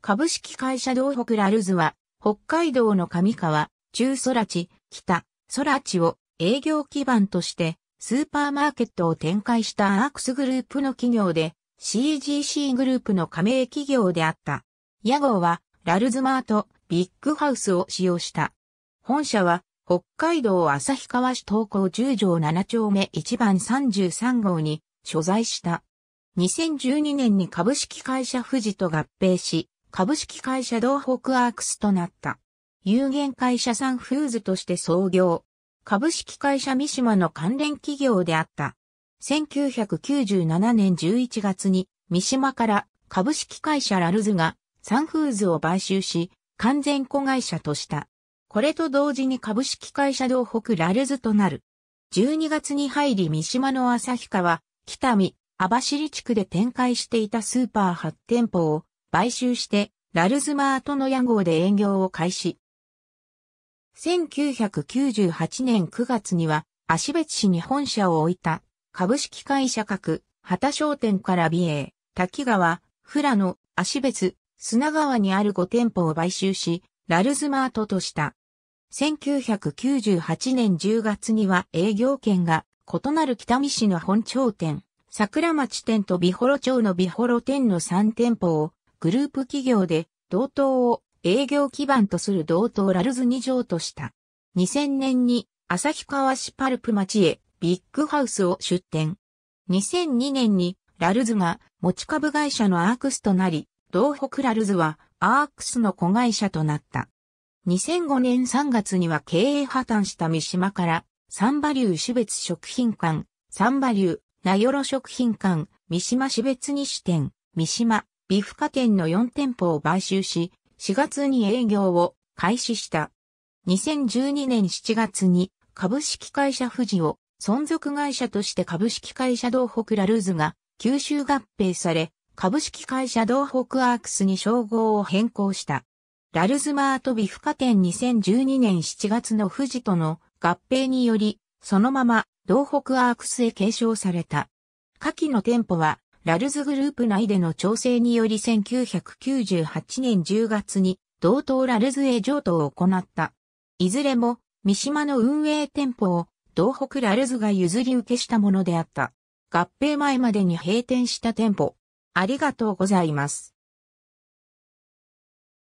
株式会社道北ラルズは、北海道の上川、中空地、北、空地を営業基盤として、スーパーマーケットを展開したアークスグループの企業で、CGC グループの加盟企業であった。屋号は、ラルズマート、ビッグハウスを使用した。本社は、北海道旭川市東港10条7丁目1番33号に所在した。2012年に株式会社富士と合併し、株式会社道北アークスとなった。有限会社サンフーズとして創業。株式会社三島の関連企業であった。1997年11月に三島から株式会社ラルズがサンフーズを買収し完全子会社とした。これと同時に株式会社道北ラルズとなる。12月に入り三島の旭川、北見、網走地区で展開していたスーパー8店舗を買収して、ラルズマートの屋号で営業を開始。1998年9月には、足別市に本社を置いた、株式会社各、畑商店から美瑛、滝川、富良野、足別、砂川にある5店舗を買収し、ラルズマートとした。1998年10月には営業権が異なる北見市の本町店、桜町店と美幌町の美幌店の3店舗をグループ企業で、同等を営業基盤とする同等ラルズ2譲とした。2000年に旭川市パルプ町へビッグハウスを出店。2002年にラルズが持ち株会社のアークスとなり、東北ラルズはアークスの子会社となった。2005年3月には経営破綻した三島からサンバリュー種別食品館、サンバリュー名寄食品館、三島市別に支店、三島フカ店の4店舗を買収し、4月に営業を開始した。2012年7月に株式会社富士を存続会社として株式会社道北ラルーズが吸収合併され、株式会社道北アークスに称号を変更した。ラルズマートビフカ店2012年7月の富士との合併により、そのまま道北アークスへ継承された。下記の店舗はラルズグループ内での調整により1998年10月に同等ラルズへ譲渡を行った。いずれも三島の運営店舗を東北ラルズが譲り受けしたものであった。合併前までに閉店した店舗。ありがとうございます。